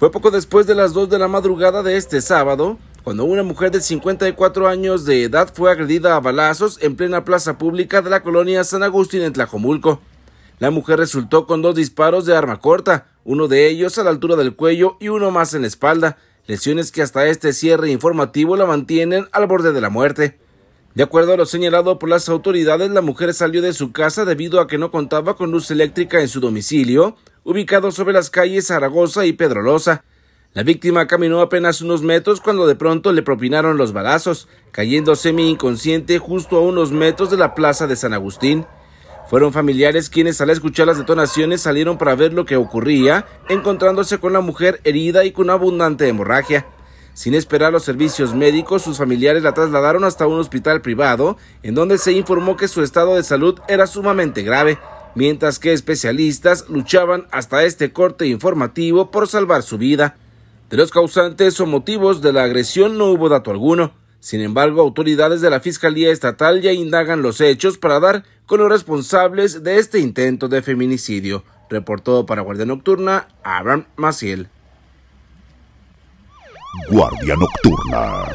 Fue poco después de las 2 de la madrugada de este sábado, cuando una mujer de 54 años de edad fue agredida a balazos en plena plaza pública de la colonia San Agustín en Tlajomulco. La mujer resultó con dos disparos de arma corta, uno de ellos a la altura del cuello y uno más en la espalda, lesiones que hasta este cierre informativo la mantienen al borde de la muerte. De acuerdo a lo señalado por las autoridades, la mujer salió de su casa debido a que no contaba con luz eléctrica en su domicilio ubicado sobre las calles Zaragoza y Pedrolosa. La víctima caminó apenas unos metros cuando de pronto le propinaron los balazos, cayendo semi inconsciente justo a unos metros de la plaza de San Agustín. Fueron familiares quienes al escuchar las detonaciones salieron para ver lo que ocurría, encontrándose con la mujer herida y con abundante hemorragia. Sin esperar los servicios médicos, sus familiares la trasladaron hasta un hospital privado, en donde se informó que su estado de salud era sumamente grave mientras que especialistas luchaban hasta este corte informativo por salvar su vida. De los causantes o motivos de la agresión no hubo dato alguno. Sin embargo, autoridades de la Fiscalía Estatal ya indagan los hechos para dar con los responsables de este intento de feminicidio, reportó para Guardia Nocturna Abraham Maciel. Guardia Nocturna.